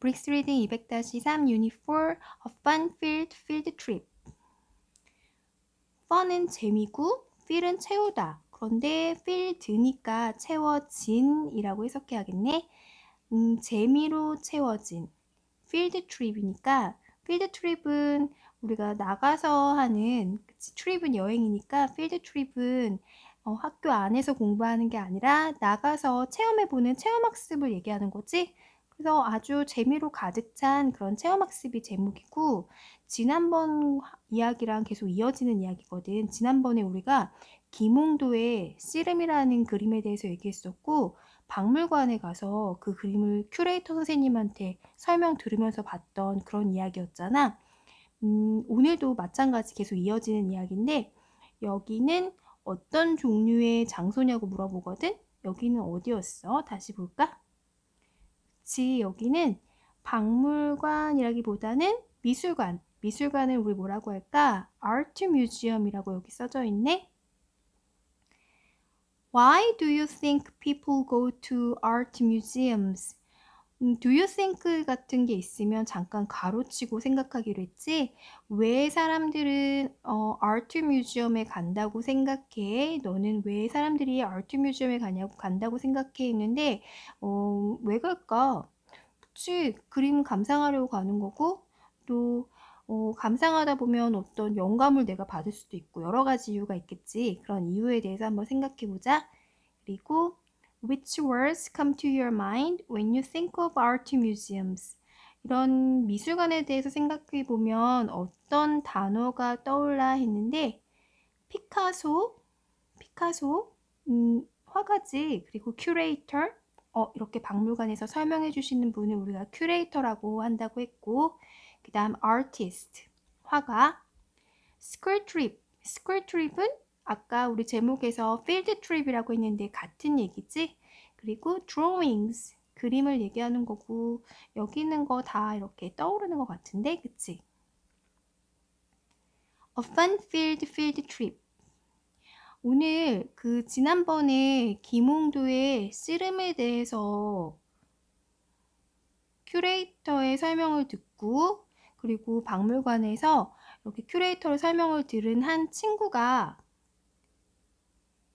브릭스 리딩 200-3 유닛 4 A Fun Field Field Trip fun은 재미고 fill은 채우다 그런데 f i l l d 니까 채워진이라고 해석해야겠네 음, 재미로 채워진 field trip이니까 field trip은 우리가 나가서 하는 그치 트립은 여행이니까 필드 트립은 어, 학교 안에서 공부하는 게 아니라 나가서 체험해보는 체험학습을 얘기하는 거지 그래서 아주 재미로 가득 찬 그런 체험학습이 제목이고 지난번 이야기랑 계속 이어지는 이야기거든. 지난번에 우리가 김홍도의 씨름이라는 그림에 대해서 얘기했었고 박물관에 가서 그 그림을 큐레이터 선생님한테 설명 들으면서 봤던 그런 이야기였잖아. 음, 오늘도 마찬가지 계속 이어지는 이야기인데 여기는 어떤 종류의 장소냐고 물어보거든. 여기는 어디였어? 다시 볼까? 같이 여기는 박물관이라기보다는 미술관. 미술관을 우리 뭐라고 할까? Art Museum이라고 여기 써져 있네. Why do you think people go to art museums? 음, do you think 같은 게 있으면 잠깐 가로치고 생각하기로 했지 왜 사람들은 어, 아트 뮤지엄에 간다고 생각해 너는 왜 사람들이 아트 뮤지엄에 가냐고 간다고 생각해 했는데 어, 왜 갈까 그치 그림 감상하려고 가는 거고 또 어, 감상하다 보면 어떤 영감을 내가 받을 수도 있고 여러 가지 이유가 있겠지 그런 이유에 대해서 한번 생각해 보자 그리고 Which words come to your mind when you think of art museums? 이런 미술관에 대해서 생각해 보면 어떤 단어가 떠올라 했는데 피카소, 피카소, 음, 화가지, 그리고 큐레이터, 어, 이렇게 박물관에서 설명해 주시는 분을 우리가 큐레이터라고 한다고 했고 그 다음 a r t i 화가, skirt r i p 은 아까 우리 제목에서 field trip이라고 했는데 같은 얘기지? 그리고 drawings, 그림을 얘기하는 거고 여기 있는 거 다 이렇게 떠오르는 것 같은데, 그치? A fun field field trip 오늘 그 지난번에 김홍도의 씨름에 대해서 큐레이터의 설명을 듣고 그리고 박물관에서 이렇게 큐레이터를 설명을 들은 한 친구가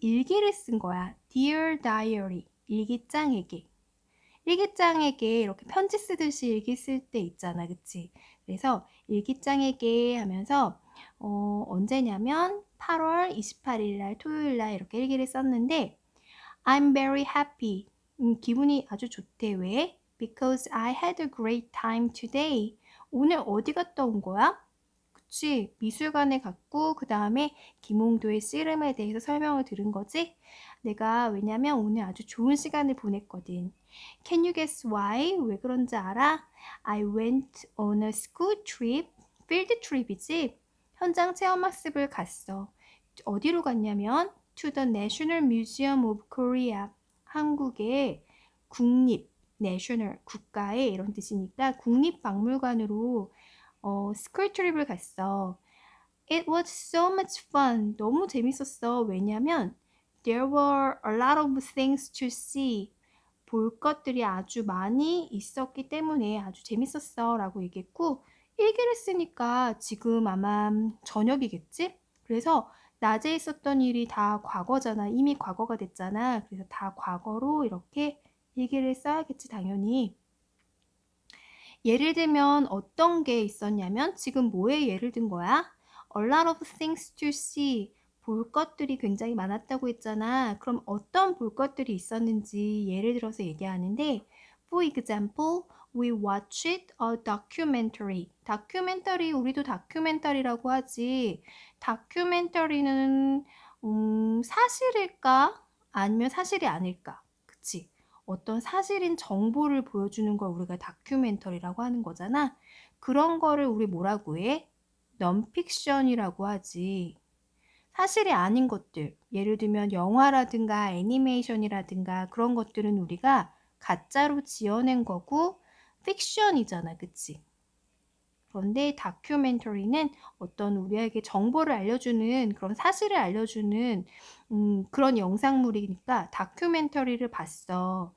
일기를 쓴 거야. Dear Diary, 일기장에게. 일기장에게 이렇게 편지 쓰듯이 일기 쓸 때 있잖아, 그치? 그래서 일기장에게 하면서 어, 언제냐면 8월 28일 날 토요일 날 이렇게 일기를 썼는데 I'm very happy. 음, 기분이 아주 좋대. 왜? Because I had a great time today. 오늘 어디 갔다 온 거야? 숙취, 미술관에 갔고 그 다음에 김홍도의 씨름에 대해서 설명을 들은 거지. 내가 왜냐면 오늘 아주 좋은 시간을 보냈거든. Can you guess why? 왜 그런지 알아? I went on a school trip. 필드 트립이지. 현장 체험학습을 갔어. 어디로 갔냐면 to the National Museum of Korea. 한국의 국립, national, 국가의 이런 뜻이니까 국립박물관으로 어, 스쿨 트립을 갔어. It was so much fun. 너무 재밌었어. 왜냐면 there were a lot of things to see. 볼 것들이 아주 많이 있었기 때문에 아주 재밌었어 라고 얘기했고 일기를 쓰니까 지금 아마 저녁이겠지? 그래서 낮에 있었던 일이 다 과거잖아. 이미 과거가 됐잖아. 그래서 다 과거로 이렇게 얘기를 써야겠지 당연히. 예를 들면 어떤 게 있었냐면 지금 뭐에 예를 든 거야? A lot of things to see. 볼 것들이 굉장히 많았다고 했잖아. 그럼 어떤 볼 것들이 있었는지 예를 들어서 얘기하는데 For example, we watched a documentary. 다큐멘터리, 우리도 다큐멘터리라고 하지. 다큐멘터리는 음, 사실일까? 아니면 사실이 아닐까? 어떤 사실인 정보를 보여주는 걸 우리가 다큐멘터리라고 하는 거잖아. 그런 거를 우리 뭐라고 해? 넌픽션이라고 하지. 사실이 아닌 것들, 예를 들면 영화라든가 애니메이션이라든가 그런 것들은 우리가 가짜로 지어낸 거고 픽션이잖아, 그치? 그런데 다큐멘터리는 어떤 우리에게 정보를 알려주는 그런 사실을 알려주는 음, 그런 영상물이니까 다큐멘터리를 봤어.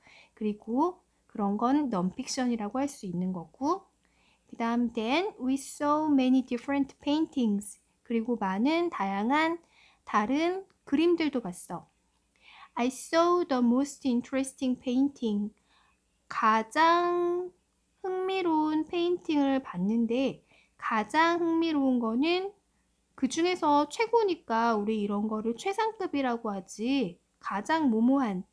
그리고 그런 건 넌픽션이라고 할 수 있는 거고 그 다음 then w e saw many different paintings 그리고 많은 다양한 다른 그림들도 봤어. I saw the most interesting painting. 가장 흥미로운 페인팅을 봤는데 가장 흥미로운 거는 그 중에서 최고니까 우리 이런 거를 최상급이라고 하지 가장 모모한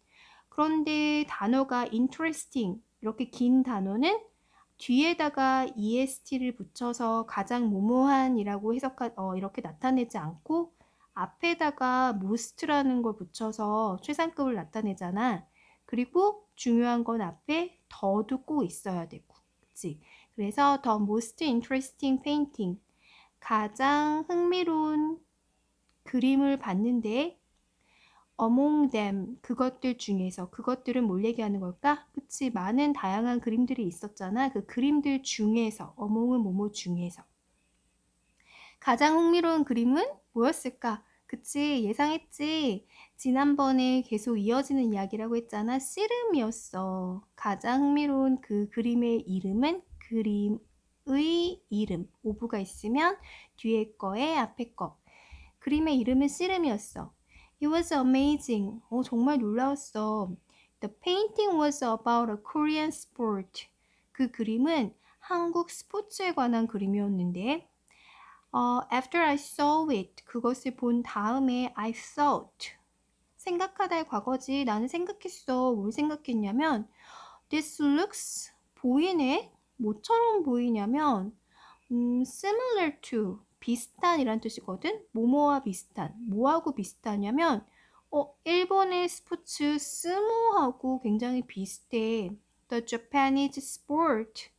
그런데 단어가 interesting 이렇게 긴 단어는 뒤에다가 est를 붙여서 가장 모모한이라고 해석한 어, 이렇게 나타내지 않고 앞에다가 most라는 걸 붙여서 최상급을 나타내잖아. 그리고 중요한 건 앞에 더도 고 있어야 되고, 그치? 그래서 the most interesting painting 가장 흥미로운 그림을 봤는데 among them 그것들 중에서 그것들은 뭘 얘기하는 걸까? 그치 많은 다양한 그림들이 있었잖아. 그 그림들 중에서 among은 뭐뭐 중에서 가장 흥미로운 그림은 뭐였을까? 그치 예상했지. 지난번에 계속 이어지는 이야기라고 했잖아. 씨름이었어. 가장 흥미로운 그 그림의 이름은 그림의 이름 오브가 있으면 뒤에 거에 앞에 거. 그림의 이름은 씨름이었어. It was amazing. 어, 정말 놀라웠어. The painting was about a Korean sport. 그 그림은 한국 스포츠에 관한 그림이었는데 어, After I saw it, 그것을 본 다음에 I thought, 생각하다의 과거지 나는 생각했어. 뭘 생각했냐면 This looks, 보이네? 뭐처럼 보이냐면 음, similar to, 비슷한이란 뜻이거든. 뭐뭐와 비슷한. 뭐하고 비슷하냐면 어, 일본의 스포츠 스모하고 굉장히 비슷해. The Japanese sport.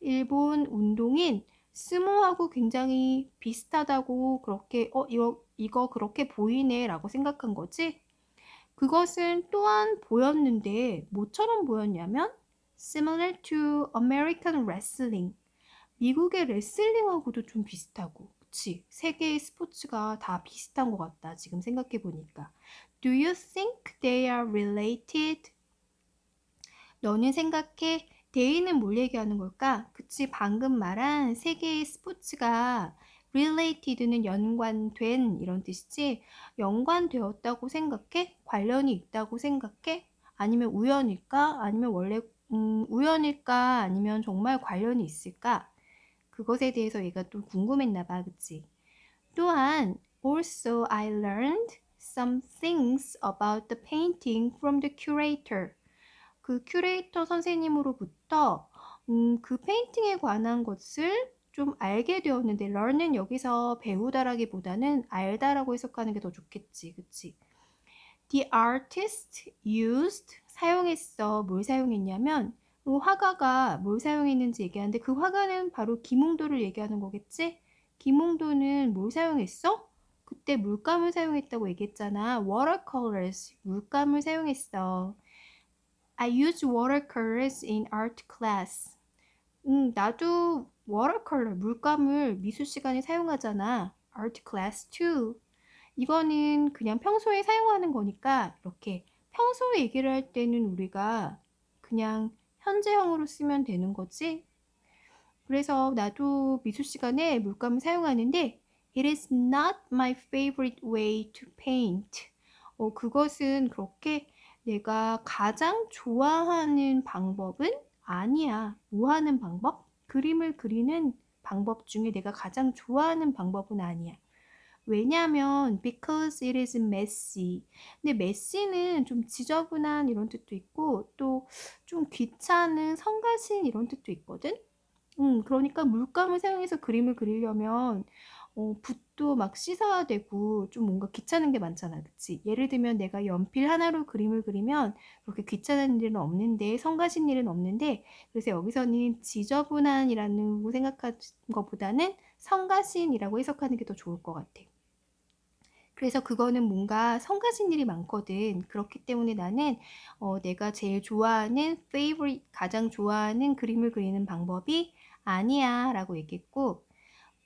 일본 운동인 스모하고 굉장히 비슷하다고 그렇게 어 이거 이거 그렇게 보이네라고 생각한 거지. 그것은 또한 보였는데 뭐처럼 보였냐면 similar to American wrestling. 미국의 레슬링하고도 좀 비슷하고 그치? 세계의 스포츠가 다 비슷한 것 같다 지금 생각해 보니까 Do you think they are related? 너는 생각해 데이는 뭘 얘기하는 걸까? 그치 방금 말한 세계의 스포츠가 related는 연관된 이런 뜻이지 연관되었다고 생각해? 관련이 있다고 생각해? 아니면 우연일까? 아니면 원래 음, 우연일까? 아니면 정말 관련이 있을까? 그것에 대해서 얘가 또 궁금했나 봐, 그치? 또한 also I learned some things about the painting from the curator. 그 큐레이터 선생님으로부터 음, 그 페인팅에 관한 것을 좀 알게 되었는데 learn은 여기서 배우다라기보다는 알다라고 해석하는 게 더 좋겠지, 그치? The artist used 사용했어. 뭘 사용했냐면 그 화가가 뭘 사용했는지 얘기하는데 그 화가는 바로 기몽도를 얘기하는 거겠지? 기몽도는 뭘 사용했어? 그때 물감을 사용했다고 얘기했잖아. watercolors, 물감을 사용했어. I use watercolors in art class. 음, 나도 watercolor, 물감을 미술 시간에 사용하잖아. art class too. 이거는 그냥 평소에 사용하는 거니까 이렇게 평소 얘기를 할 때는 우리가 그냥 현재형으로 쓰면 되는 거지. 그래서 나도 미술 시간에 물감을 사용하는데 It is not my favorite way to paint. 어, 그것은 그렇게 내가 가장 좋아하는 방법은 아니야. 뭐 하는 방법? 그림을 그리는 방법 중에 내가 가장 좋아하는 방법은 아니야. 왜냐면 하 because it is messy. 근데 messy는 좀 지저분한 이런 뜻도 있고 또 좀 귀찮은 성가신 이런 뜻도 있거든. 음, 그러니까 물감을 사용해서 그림을 그리려면 어, 붓도 막 씻어야 되고 좀 뭔가 귀찮은 게 많잖아 그치 예를 들면 내가 연필 하나로 그림을 그리면 그렇게 귀찮은 일은 없는데 성가신 일은 없는데 그래서 여기서는 지저분한 이라는 생각하는 것보다는 성가신이라고 해석하는 게 더 좋을 것 같아 그래서 그거는 뭔가 성가신 일이 많거든. 그렇기 때문에 나는 어, 내가 제일 좋아하는 favorite 가장 좋아하는 그림을 그리는 방법이 아니야라고 얘기했고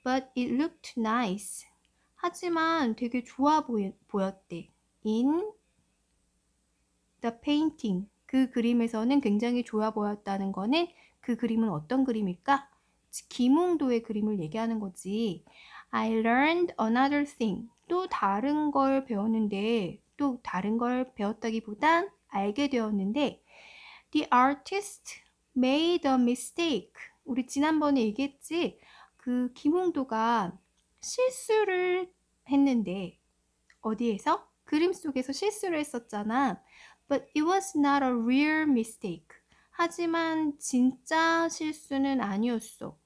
but it looked nice. 하지만 되게 좋아 보이, 보였대. in the painting. 그 그림에서는 굉장히 좋아 보였다는 거는 그 그림은 어떤 그림일까? 김홍도의 그림을 얘기하는 거지. I learned another thing. 또 다른 걸 배웠는데 또 다른 걸 배웠다기보단 알게 되었는데 The artist made a mistake. 우리 지난번에 얘기했지. 그 김홍도가 실수를 했는데 어디에서? 그림 속에서 실수를 했었잖아. But it was not a real mistake. 하지만 진짜 실수는 아니었어.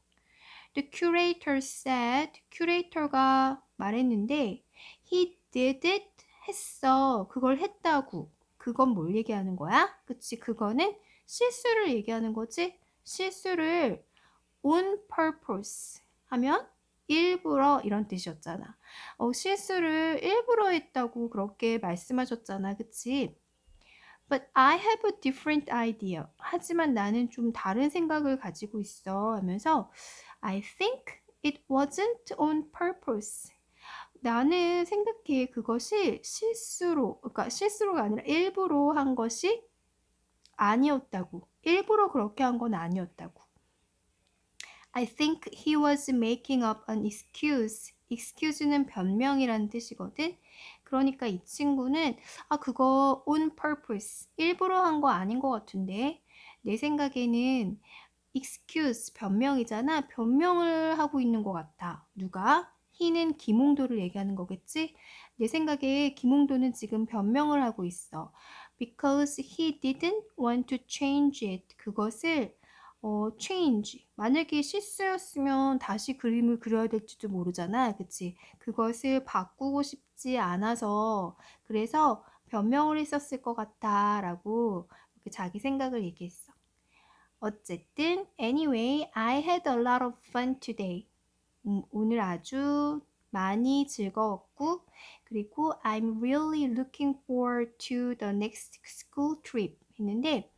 The curator said, 큐레이터가 말했는데 He did it 했어. 그걸 했다고. 그건 뭘 얘기하는 거야? 그치? 그거는 실수를 얘기하는 거지. 실수를 on purpose 하면 일부러 이런 뜻이었잖아. 어, 실수를 일부러 했다고 그렇게 말씀하셨잖아. 그치? But I have a different idea. 하지만 나는 좀 다른 생각을 가지고 있어. 하면서 I think it wasn't on purpose. 나는 생각해 그것이 실수로, 그러니까 실수로가 아니라 일부러 한 것이 아니었다고. 일부러 그렇게 한 건 아니었다고. I think he was making up an excuse. excuse는 변명이라 뜻이거든. 그러니까 이 친구는 아 그거 on purpose 일부러 한 거 아닌 것 같은데 내 생각에는 excuse 변명이잖아 변명을 하고 있는 것 같아 누가 희는 김홍도를 얘기하는 거겠지? 내 생각에 김홍도는 지금 변명을 하고 있어. Because he didn't want to change it. 그것을 어, change. 만약에 실수였으면 다시 그림을 그려야 될지도 모르잖아. 그치? 그것을 바꾸고 싶지 않아서 그래서 변명을 했었을 것 같아. 라고 자기 생각을 얘기했어. 어쨌든, anyway, I had a lot of fun today. 음, 오늘 아주 많이 즐거웠고 그리고 I'm really looking forward to the next school trip 했는데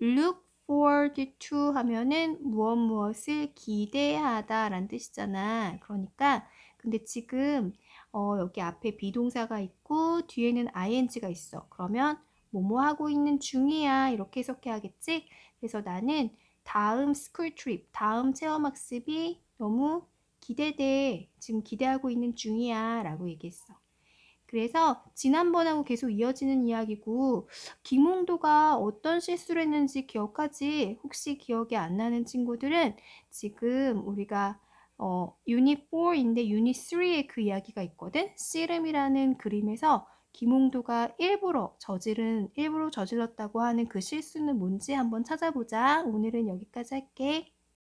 look forward to 하면은 무엇 무엇을 기대하다 라는 뜻이잖아 그러니까 근데 지금 어, 여기 앞에 비동사가 있고 뒤에는 ing가 있어 그러면 뭐뭐 하고 있는 중이야 이렇게 해석해야겠지 그래서 나는 다음 스쿨 트립 다음 체험학습이 너무 기대돼. 지금 기대하고 있는 중이야. 라고 얘기했어. 그래서 지난번하고 계속 이어지는 이야기고 김홍도가 어떤 실수를 했는지 기억하지 혹시 기억이 안 나는 친구들은 지금 우리가 어, 유닛 4인데 유닛 3에 그 이야기가 있거든 씨름이라는 그림에서 김홍도가 일부러 저지른 일부러 저질렀다고 하는 그 실수는 뭔지 한번 찾아보자 오늘은 여기까지 할게